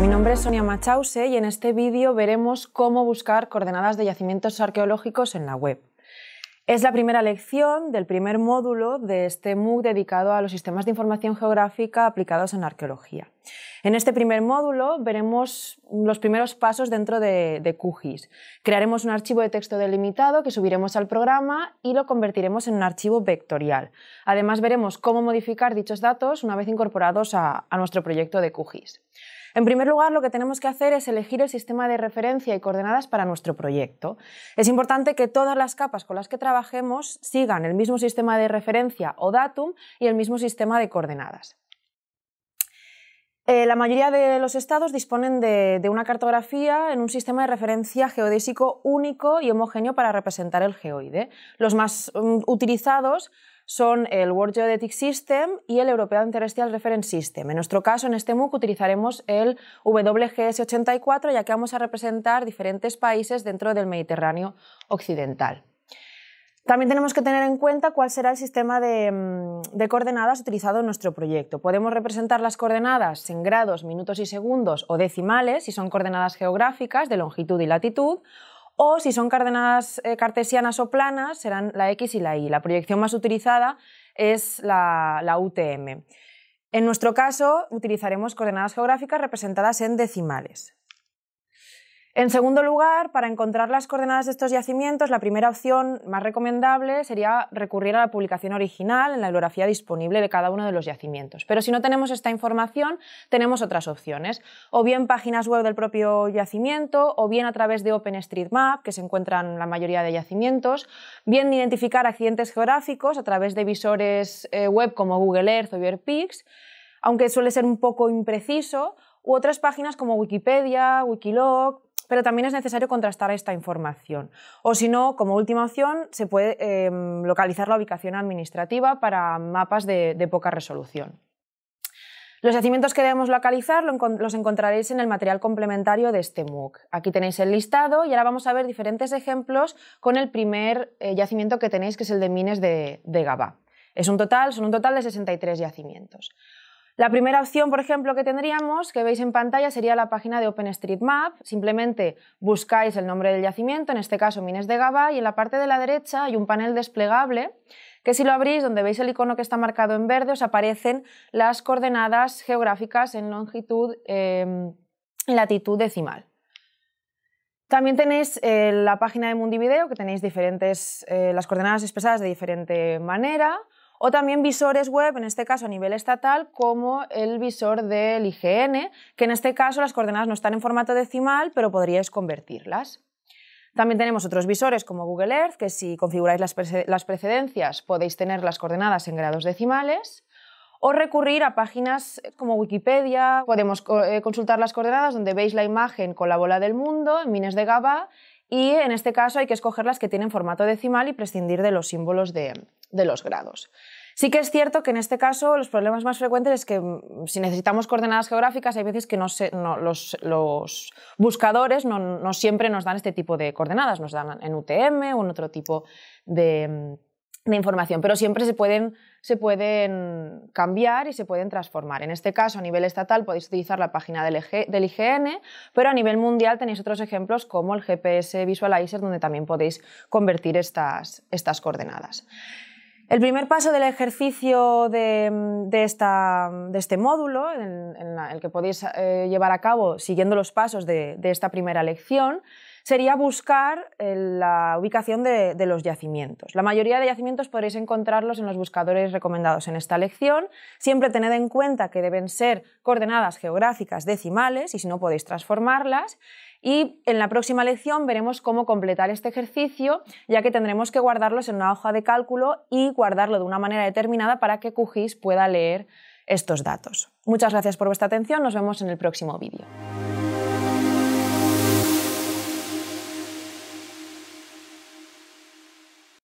mi nombre es Sonia Machause y en este vídeo veremos cómo buscar coordenadas de yacimientos arqueológicos en la web. Es la primera lección del primer módulo de este MOOC dedicado a los sistemas de información geográfica aplicados en arqueología. En este primer módulo veremos los primeros pasos dentro de, QGIS. Crearemos un archivo de texto delimitado que subiremos al programa y lo convertiremos en un archivo vectorial. Además veremos cómo modificar dichos datos una vez incorporados a nuestro proyecto de QGIS. En primer lugar, lo que tenemos que hacer es elegir el sistema de referencia y coordenadas para nuestro proyecto. Es importante que todas las capas con las que trabajemos sigan el mismo sistema de referencia o datum y el mismo sistema de coordenadas. Eh, la mayoría de los estados disponen de, una cartografía en un sistema de referencia geodésico único y homogéneo para representar el geoide. Los más mm, utilizados son el World Geodetic System y el European Terrestrial Reference System. En nuestro caso, en este MOOC, utilizaremos el WGS84, ya que vamos a representar diferentes países dentro del Mediterráneo occidental. También tenemos que tener en cuenta cuál será el sistema de, mm, de, coordenadas utilizado en nuestro proyecto. Podemos representar las coordenadas en grados, minutos y segundos o decimales, si son coordenadas geográficas de longitud y latitud, o si son coordenadas eh, cartesianas o planas, serán la X y la Y. La proyección más utilizada es la UTM. En nuestro caso, utilizaremos coordenadas geográficas representadas en decimales. En segundo lugar, para encontrar las coordenadas de estos yacimientos, la primera opción más recomendable sería recurrir a la publicación original en la geografía disponible de cada uno de los yacimientos. Pero si no tenemos esta información, tenemos otras opciones, o bien páginas web del propio yacimiento, o bien a través de OpenStreetMap, que se encuentran la mayoría de yacimientos, bien identificar accidentes geográficos a través de visores eh, web como Google Earth o Peaks, aunque suele ser un poco impreciso, u otras páginas como Wikipedia, Wikiloc pero también es necesario contrastar esta información. O si no, como última opción, se puede em, localizar la ubicación administrativa para mapas de, poca resolución. Los yacimientos que debemos localizar los encontraréis en el material complementario de este MOOC. Aquí tenéis el listado y ahora vamos a ver diferentes ejemplos con el primer eh, yacimiento que tenéis, que es el de Mines de, Gaba. Es un total, son un total de 63 yacimientos. La primera opción, por ejemplo, que tendríamos, que veis en pantalla, sería la página de OpenStreetMap. Simplemente buscáis el nombre del yacimiento, en este caso Mines de Gaba, y en la parte de la derecha hay un panel desplegable que si lo abrís, donde veis el icono que está marcado en verde, os aparecen las coordenadas geográficas en longitud y em, latitud decimal. También tenéis eh, la página de Mundivideo, que tenéis diferentes, eh, las coordenadas expresadas de diferente manera. O también visores web, en este caso a nivel estatal, como el visor del IGN, que en este caso las coordenadas no están en formato decimal, pero podríais convertirlas. También tenemos otros visores como Google Earth, que si configuráis las, las precedencias podéis tener las coordenadas en grados decimales o recurrir a páginas eh, como Wikipedia. Podemos eh, consultar las coordenadas donde veis la imagen con la bola del mundo en Mines de Gaba y en este caso hay que escoger las que tienen formato decimal y prescindir de los símbolos de, los grados. Sí que es cierto que en este caso los problemas más frecuentes es que mm, si necesitamos coordenadas geográficas hay veces que no los, buscadores no, no, siempre nos dan este tipo de coordenadas, nos dan en UTM o en otro tipo de, mm, de información, pero siempre se pueden, se pueden cambiar y se pueden transformar. En este caso, a nivel estatal podéis utilizar la página del, del IGN, pero a nivel mundial tenéis otros ejemplos como el GPS Visualizer, donde también podéis convertir estas, estas coordenadas. El primer paso del ejercicio de, este módulo, en, el que podéis eh, llevar a cabo siguiendo los pasos de, esta primera lección, sería buscar eh, la ubicación de, de, los yacimientos. La mayoría de yacimientos podréis encontrarlos en los buscadores recomendados en esta lección. Siempre tened en cuenta que deben ser coordenadas geográficas decimales y si no podéis transformarlas. Y en la próxima lección veremos cómo completar este ejercicio, ya que tendremos que guardarlos en una hoja de cálculo y guardarlo de una manera determinada para que QGIS pueda leer estos datos. Muchas gracias por vuestra atención, nos vemos en el próximo vídeo.